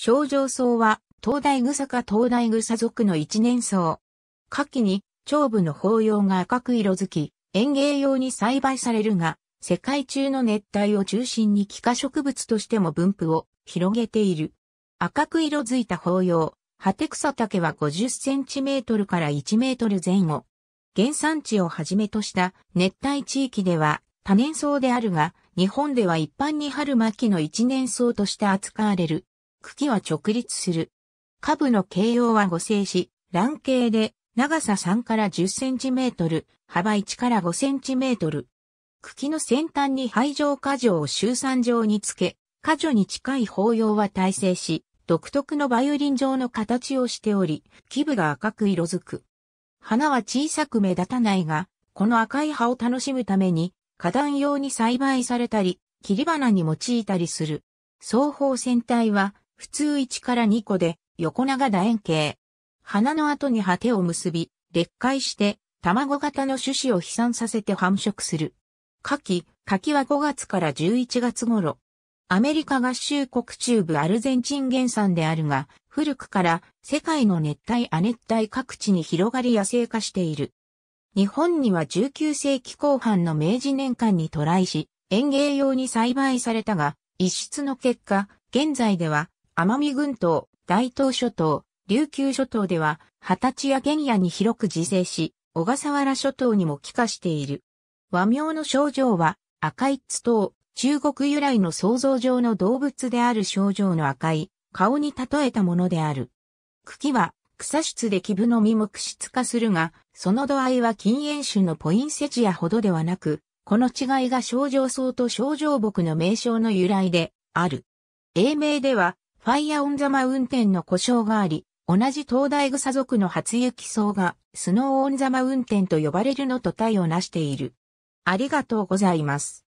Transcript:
小上層は、東大草か東大草属の一年草。夏季に、長部の法葉が赤く色づき、園芸用に栽培されるが、世界中の熱帯を中心に気化植物としても分布を広げている。赤く色づいた法葉、ハテクサ竹は50センチメートルから1メートル前後。原産地をはじめとした熱帯地域では多年草であるが、日本では一般に春巻きの一年草として扱われる。茎は直立する。株の形容は五星し、卵形で、長さ3から10センチメートル、幅1から5センチメートル。茎の先端に排状過状を周産状につけ、過剰に近い包要は耐性し、独特のバイオリン状の形をしており、基部が赤く色づく。花は小さく目立たないが、この赤い葉を楽しむために、花壇用に栽培されたり、切り花に用いたりする。双方線体は普通1から2個で横長楕円形。花の後に果てを結び、裂開して卵型の種子を飛散させて繁殖する。夏季、柿は5月から11月頃。アメリカ合衆国中部アルゼンチン原産であるが、古くから世界の熱帯亜熱帯各地に広がり野生化している。日本には19世紀後半の明治年間に渡来し、園芸用に栽培されたが、一室の結果、現在では奄美群島、大東諸島、琉球諸島では、二十歳や原野に広く自生し、小笠原諸島にも帰化している。和名の症状は、赤いツ島、中国由来の想像上の動物である症状の赤い、顔に例えたものである。茎は、草質で木部の実も苦質化するが、その度合いは禁煙種のポインセチアほどではなく、この違いが症状草と症状木の名称の由来である。英名では、ファイアオンザマウンテンの故障があり、同じ東大草族の初雪層がスノーオンザマウンテンと呼ばれるのと対を成している。ありがとうございます。